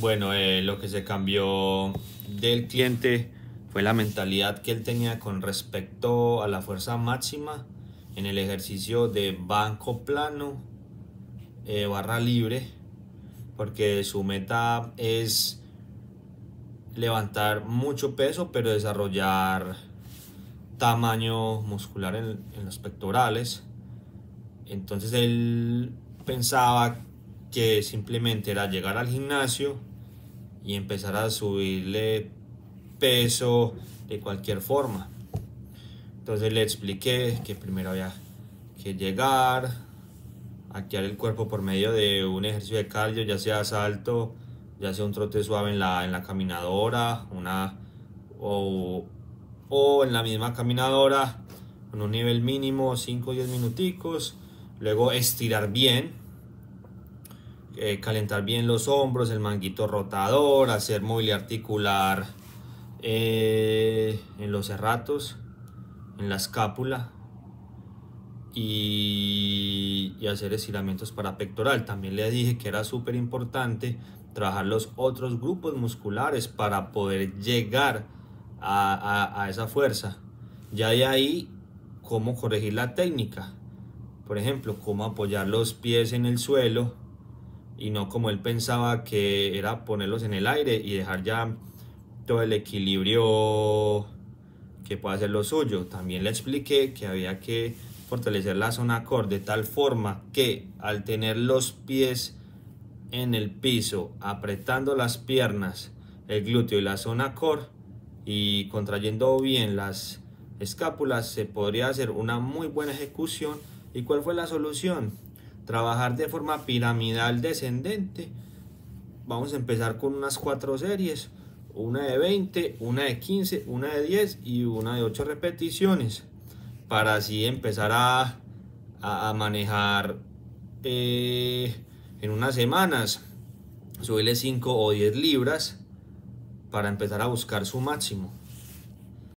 Bueno, eh, lo que se cambió del cliente fue la mentalidad que él tenía con respecto a la fuerza máxima en el ejercicio de banco plano, eh, barra libre, porque su meta es levantar mucho peso, pero desarrollar tamaño muscular en, en los pectorales. Entonces él pensaba que simplemente era llegar al gimnasio y empezar a subirle peso de cualquier forma. Entonces le expliqué que primero había que llegar, activar el cuerpo por medio de un ejercicio de cardio, ya sea salto, ya sea un trote suave en la, en la caminadora, una o, o en la misma caminadora, con un nivel mínimo 5 o 10 minuticos, luego estirar bien, eh, calentar bien los hombros, el manguito rotador, hacer movilidad articular eh, en los cerratos, en la escápula y, hacer estiramientos para pectoral. También le dije que era súper importante trabajar los otros grupos musculares para poder llegar a, a esa fuerza. Ya de ahí, cómo corregir la técnica. Por ejemplo, cómo apoyar los pies en el suelo y no como él pensaba que era ponerlos en el aire y dejar ya todo el equilibrio que pueda ser lo suyo. También le expliqué que había que fortalecer la zona core de tal forma que al tener los pies en el piso, apretando las piernas, el glúteo y la zona core y contrayendo bien las escápulas, se podría hacer una muy buena ejecución. ¿Y cuál fue la solución? trabajar de forma piramidal descendente. Vamos a empezar con unas cuatro series, una de 20, una de 15, una de 10 y una de 8 repeticiones, para así empezar a, manejar eh, en unas semanas, suele 5 o 10 libras para empezar a buscar su máximo.